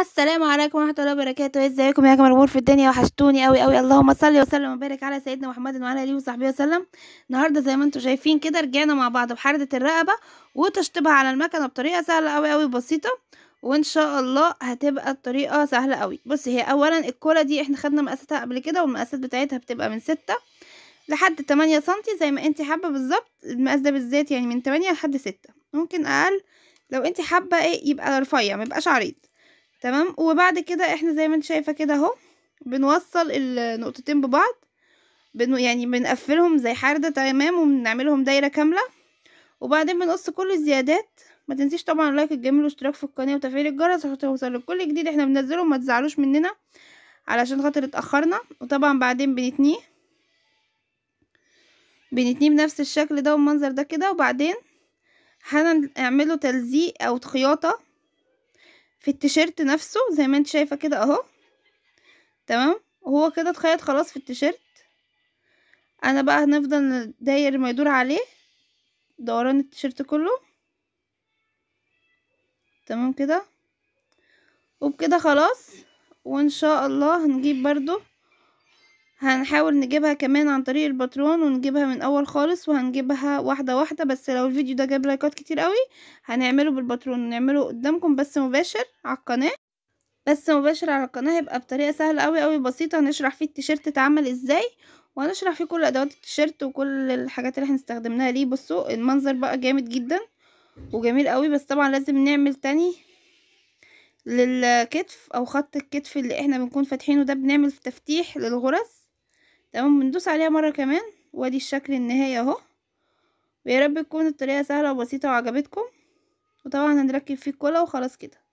السلام عليكم ورحمه الله وبركاته ازيكم يا جماعه الامور في الدنيا وحشتوني قوي قوي اللهم صل وسلم وبارك على سيدنا محمد وعلى اله وصحبه وسلم النهارده زي ما انتم شايفين كده رجعنا مع بعض بحرده الرقبه وتشطيبها على المكنه بطريقه سهله قوي قوي بسيطه وان شاء الله هتبقى الطريقه سهله قوي بصي هي اولا الكوره دي احنا خدنا مقاساتها قبل كده والمقاسات بتاعتها بتبقى من ستة لحد تمانية سنتي زي ما انت حابه بالظبط المقاس ده بالذات يعني من تمانية لحد ستة ممكن اقل لو انت حابه ايه يبقى رفيع ميبقاش عريض تمام وبعد كده احنا زي ما انت شايفه كده اهو بنوصل النقطتين ببعض بن يعني بنقفلهم زي حردة تمام وبنعملهم دايرة كاملة وبعدين بنقص كل الزيادات ما تنسيش طبعا اللايك الجميل واشتراك في القناة وتفعيل الجرس عشان توصل كل جديد احنا بننزله ما تزعلوش مننا علشان خاطر اتأخرنا وطبعا بعدين بنتنيه بنتنيه بنفس الشكل ده والمنظر ده كده وبعدين هنعمله تلزيق او خياطة في التيشيرت نفسه زي ما انت شايفة كده اهو تمام وهو كده اتخيط خلاص في التيشيرت انا بقى هنفضل داير ما يدور عليه دوران التيشيرت كله تمام كده وبكده خلاص وان شاء الله هنجيب برضو هنحاول نجيبها كمان عن طريق الباترون ونجيبها من اول خالص وهنجيبها واحده واحده بس لو الفيديو ده جاب لايكات كتير قوي هنعمله بالباترون ونعمله قدامكم بس مباشر على القناه بس مباشر على القناه هيبقى بطريقه سهله قوي قوي بسيطه هنشرح فيه التيشيرت اتعمل ازاي وهنشرح فيه كل ادوات التيشيرت وكل الحاجات اللي احنا استخدمناها ليه بصوا المنظر بقى جامد جدا وجميل قوي بس طبعا لازم نعمل تاني للكتف او خط الكتف اللي احنا بنكون فاتحينه ده بنعمل تفتيح للغرز تمام بندوس عليها مرة كمان وادي الشكل النهائي اهو ويا رب تكون الطريقة سهلة وبسيطة وعجبتكم وطبعا هنركب فيه الكولا وخلاص كده